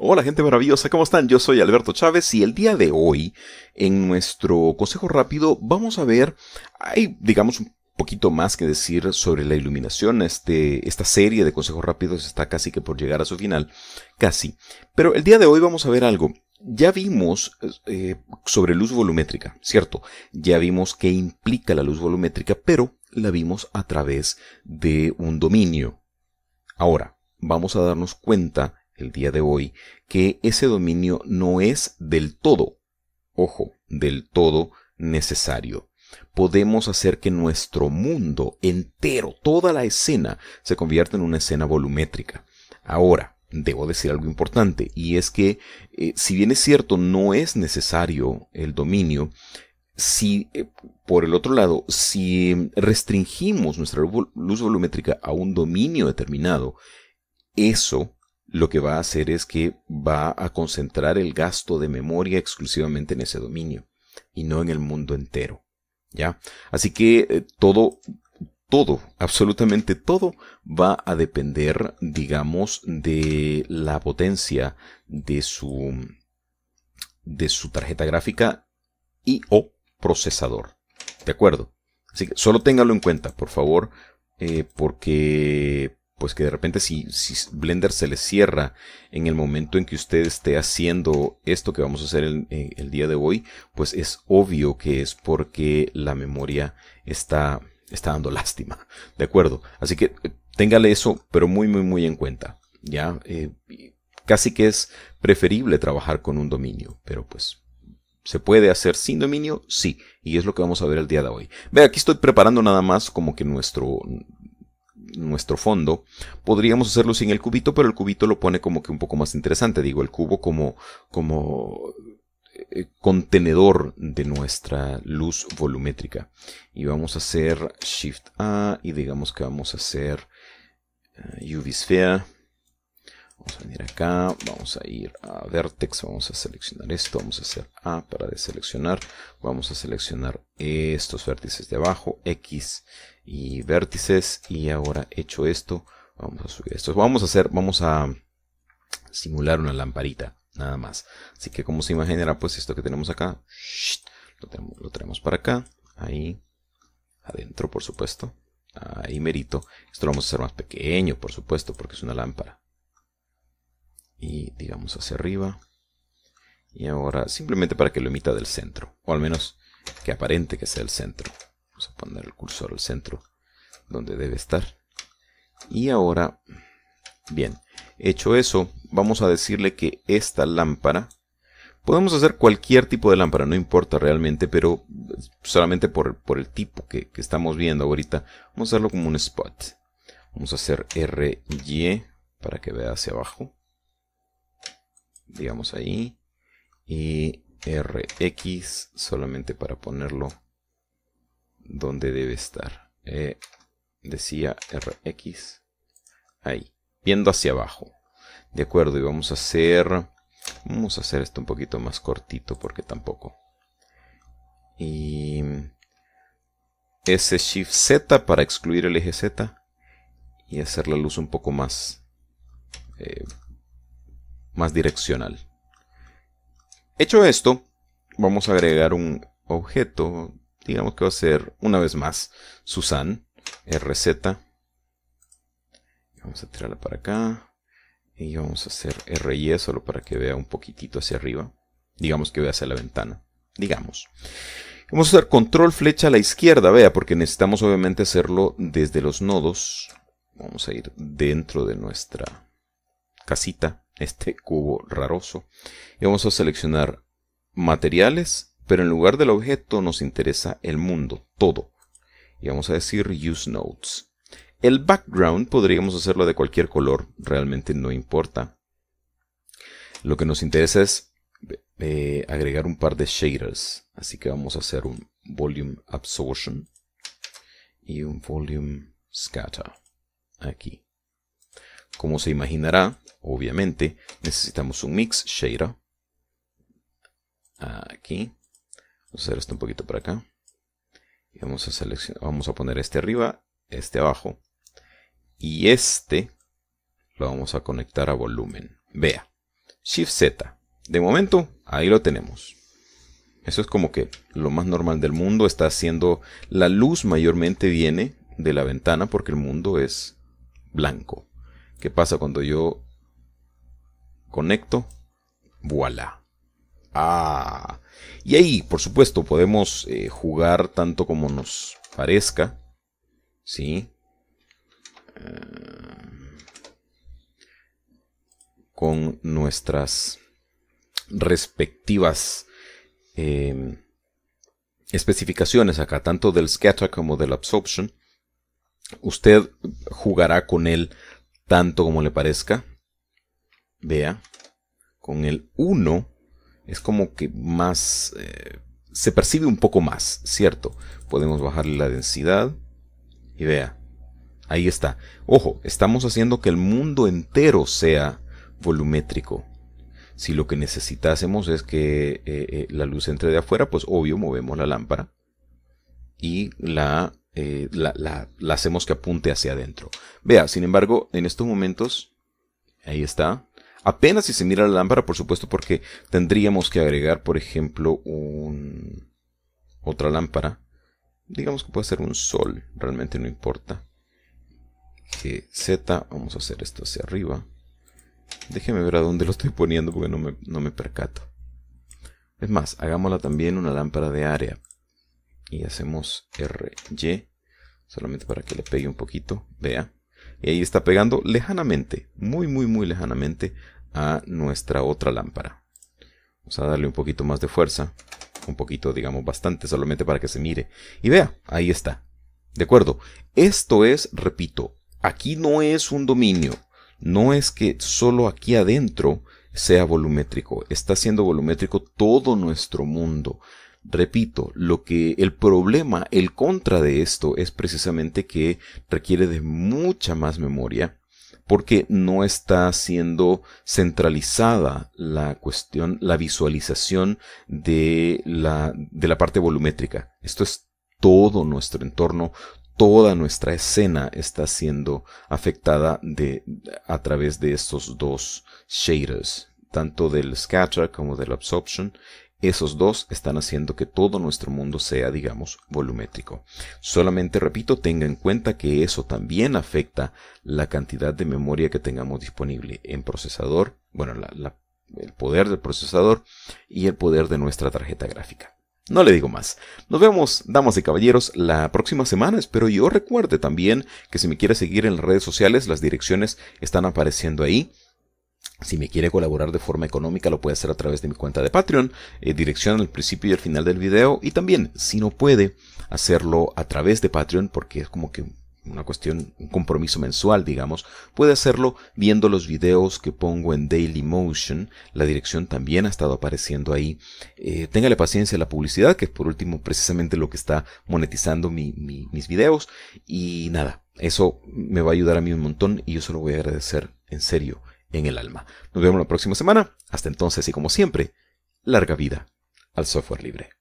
Hola gente maravillosa, ¿cómo están? Yo soy Alberto Chávez y el día de hoy, en nuestro consejo rápido, vamos a ver, hay digamos un poquito más que decir sobre la iluminación. Este, esta serie de consejos rápidos está casi que por llegar a su final, casi. Pero el día de hoy vamos a ver algo. Ya vimos eh, sobre luz volumétrica, ¿cierto? Ya vimos qué implica la luz volumétrica, pero la vimos a través de un dominio. Ahora, vamos a darnos cuenta el día de hoy que ese dominio no es del todo, ojo, del todo necesario. Podemos hacer que nuestro mundo entero, toda la escena, se convierta en una escena volumétrica. Ahora, debo decir algo importante, y es que eh, si bien es cierto, no es necesario el dominio, si, eh, por el otro lado, si restringimos nuestra luz volumétrica a un dominio determinado, eso lo que va a hacer es que va a concentrar el gasto de memoria exclusivamente en ese dominio y no en el mundo entero. ¿Ya? Así que eh, todo, todo, absolutamente todo va a depender, digamos, de la potencia de su, de su tarjeta gráfica y o procesador. ¿De acuerdo? Así que solo téngalo en cuenta, por favor, eh, porque pues que de repente si, si, Blender se le cierra en el momento en que usted esté haciendo esto que vamos a hacer el, eh, día de hoy, pues es obvio que es porque la memoria está, está dando lástima. ¿De acuerdo? Así que eh, téngale eso, pero muy, muy, muy en cuenta. Ya, eh, casi que es preferible trabajar con un dominio, pero pues ¿Se puede hacer sin dominio? Sí, y es lo que vamos a ver el día de hoy. Ve, aquí estoy preparando nada más como que nuestro, nuestro fondo, podríamos hacerlo sin el cubito, pero el cubito lo pone como que un poco más interesante, digo, el cubo como, como eh, contenedor de nuestra luz volumétrica. Y vamos a hacer Shift A y digamos que vamos a hacer eh, UV Sphere. Vamos a venir acá, vamos a ir a Vertex, vamos a seleccionar esto, vamos a hacer A para deseleccionar, vamos a seleccionar estos vértices de abajo, X y vértices, y ahora hecho esto, vamos a subir esto. Vamos a hacer, vamos a simular una lamparita, nada más. Así que como se imaginará, pues esto que tenemos acá, lo tenemos, lo tenemos para acá, ahí, adentro por supuesto, ahí merito. Esto lo vamos a hacer más pequeño, por supuesto, porque es una lámpara y digamos hacia arriba. Y ahora simplemente para que lo emita del centro, o al menos que aparente que sea el centro. Vamos a poner el cursor al centro donde debe estar. Y ahora, bien, hecho eso, vamos a decirle que esta lámpara, podemos hacer cualquier tipo de lámpara, no importa realmente, pero solamente por, por el tipo que, estamos viendo ahorita, vamos a hacerlo como un spot. Vamos a hacer R Y para que vea hacia abajo digamos ahí, y rx solamente para ponerlo donde debe estar. Eh, decía rx ahí, viendo hacia abajo. De acuerdo, y vamos a hacer, vamos a hacer esto un poquito más cortito porque tampoco. Y ese shift z para excluir el eje z y hacer la luz un poco más eh, más direccional. Hecho esto, vamos a agregar un objeto, digamos que va a ser una vez más Susan RZ. Vamos a tirarla para acá y vamos a hacer RY e solo para que vea un poquitito hacia arriba. Digamos que vea hacia la ventana. Digamos. Vamos a hacer control flecha a la izquierda, vea, porque necesitamos obviamente hacerlo desde los nodos. Vamos a ir dentro de nuestra casita, este cubo raroso. Y vamos a seleccionar materiales, pero en lugar del objeto nos interesa el mundo, todo. Y vamos a decir Use Nodes. El background podríamos hacerlo de cualquier color, realmente no importa. Lo que nos interesa es eh, agregar un par de shaders. Así que vamos a hacer un Volume Absorption y un Volume Scatter. Aquí. Como se imaginará, obviamente, necesitamos un mix shader. Aquí. Vamos a hacer esto un poquito para acá. Y vamos a seleccionar, vamos a poner este arriba, este abajo. Y este lo vamos a conectar a volumen. Vea. Shift Z. De momento, ahí lo tenemos. Eso es como que lo más normal del mundo está haciendo... La luz mayormente viene de la ventana porque el mundo es blanco. ¿Qué pasa cuando yo conecto, voilà. Ah, y ahí, por supuesto, podemos eh, jugar tanto como nos parezca, ¿sí? Eh, con nuestras respectivas em, especificaciones acá, tanto del scatter como del absorption. Usted jugará con él tanto como le parezca, vea, con el 1 es como que más, eh, se percibe un poco más, ¿cierto? Podemos bajarle la densidad y vea, ahí está. Ojo, estamos haciendo que el mundo entero sea volumétrico. Si lo que necesitásemos es que eh, eh, la luz entre de afuera, pues obvio movemos la lámpara y la, la hacemos que apunte hacia adentro. Vea, sin embargo, en estos momentos, ahí está, Apenas si se mira la lámpara, por supuesto, porque tendríamos que agregar, por ejemplo, un... otra lámpara. Digamos que puede ser un sol, realmente no importa. Que Z, vamos a hacer esto hacia arriba. Déjeme ver a dónde lo estoy poniendo porque no me, no me percato. Es más, hagámosla también una lámpara de área. Y hacemos RY, solamente para que le pegue un poquito, vea. Y ahí está pegando lejanamente, muy, muy, muy lejanamente a nuestra otra lámpara. Vamos a darle un poquito más de fuerza, un poquito, digamos, bastante, solamente para que se mire. Y vea, ahí está. De acuerdo, esto es, repito, aquí no es un dominio, no es que solo aquí adentro sea volumétrico, está siendo volumétrico todo nuestro mundo. Repito, lo que el problema, el contra de esto es precisamente que requiere de mucha más memoria porque no está siendo centralizada la cuestión, la visualización de la, de la parte volumétrica. Esto es todo nuestro entorno, toda nuestra escena está siendo afectada de, a través de estos dos shaders, tanto del scatter como del absorption, esos dos están haciendo que todo nuestro mundo sea, digamos, volumétrico. Solamente, repito, tenga en cuenta que eso también afecta la cantidad de memoria que tengamos disponible en procesador, bueno, el poder del procesador y el poder de nuestra tarjeta gráfica. No le digo más. Nos vemos, damas y caballeros, la próxima semana. Espero yo recuerde también que si me quiere seguir en las redes sociales, las direcciones están apareciendo ahí. Si me quiere colaborar de forma económica lo puede hacer a través de mi cuenta de Patreon, eh, dirección al principio y al final del video y también si no puede hacerlo a través de Patreon porque es como que una cuestión, un compromiso mensual, digamos, puede hacerlo viendo los videos que pongo en Daily Motion. La dirección también ha estado apareciendo ahí. Eh, téngale paciencia a la publicidad, que es por último precisamente lo que está monetizando mis videos. Y nada, eso me va a ayudar a mí un montón y yo se lo voy a agradecer en serio en el alma. Nos vemos la próxima semana. Hasta entonces y como siempre, larga vida al software libre.